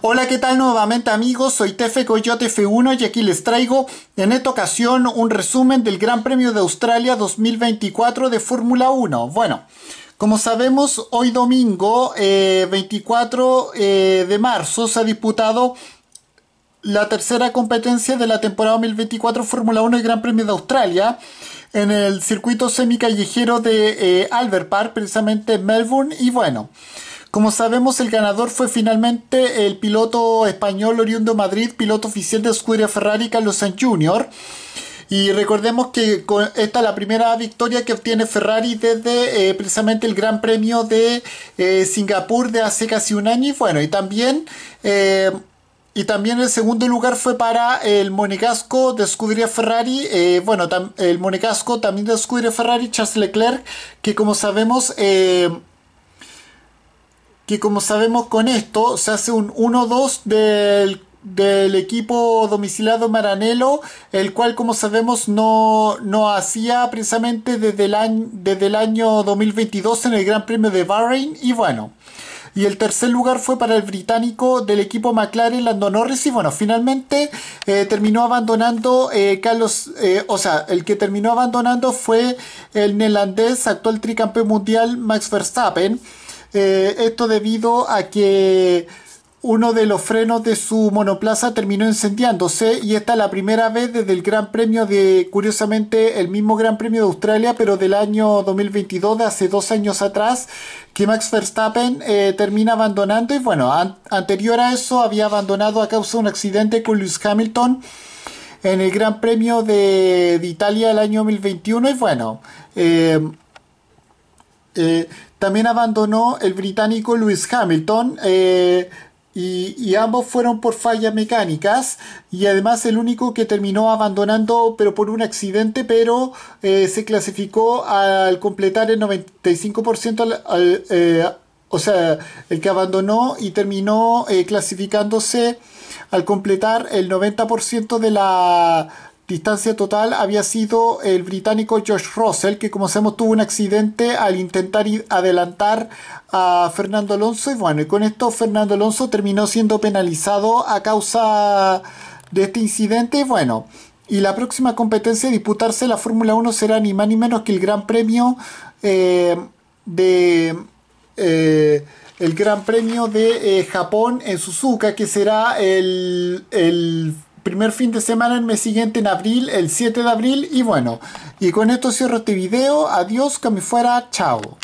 Hola, ¿qué tal nuevamente amigos? Soy Tefe Coyote F1 y aquí les traigo en esta ocasión un resumen del Gran Premio de Australia 2024 de Fórmula 1. Bueno, como sabemos, hoy domingo 24 eh, eh, de marzo se ha disputado la tercera competencia de la temporada 2024 Fórmula 1 y Gran Premio de Australia en el circuito semicallejero de eh, Albert Park, precisamente en Melbourne. Y bueno, como sabemos, el ganador fue finalmente el piloto español oriundo Madrid, piloto oficial de Scuderia Ferrari, Carlos Sainz Jr. Y recordemos que esta es la primera victoria que obtiene Ferrari desde eh, precisamente el Gran Premio de eh, Singapur de hace casi un año. Y bueno, y también, eh, y también el segundo lugar fue para el Monegasco de Scuderia Ferrari. bueno, el Monegasco también de Scuderia Ferrari, Charles Leclerc, que como sabemos que como sabemos con esto se hace un 1-2 del, equipo domiciliado Maranello. el cual como sabemos no, hacía precisamente desde el, año, desde el año 2022 en el Gran Premio de Bahrein y bueno. Y el tercer lugar fue para el británico del equipo McLaren, Lando Norris. Y bueno, finalmente eh, terminó abandonando eh, Carlos, eh, o sea, el que terminó abandonando fue el neerlandés, actual tricampeón mundial, Max Verstappen. Eh, esto debido a que uno de los frenos de su monoplaza terminó incendiándose y esta es la primera vez desde el Gran Premio de, curiosamente, el mismo Gran Premio de Australia, pero del año 2022, de hace dos años atrás, que Max Verstappen eh, termina abandonando y bueno, anterior a eso había abandonado a causa de un accidente con Lewis Hamilton en el Gran Premio de, Italia del año 2021 y bueno, eh, eh, también abandonó el británico Lewis Hamilton. Eh, y, ambos fueron por fallas mecánicas y además el único que terminó abandonando pero por un accidente pero eh, se clasificó al completar el 95% o sea el que abandonó y terminó clasificándose al completar el 90% de la distancia total había sido el británico George Russell, que como sabemos tuvo un accidente al intentar adelantar a Fernando Alonso. Y bueno, y con esto Fernando Alonso terminó siendo penalizado a causa de este incidente. Y Bueno, y la próxima competencia de disputarse la Fórmula 1 será ni más ni menos que el Gran Premio eh, de... Eh, el Gran Premio de eh, Japón en Suzuka, que será el, el primer fin de semana el mes siguiente en abril, el 7 de abril. Y bueno, y con esto cierro este video. Adiós, que me fuera. Chao.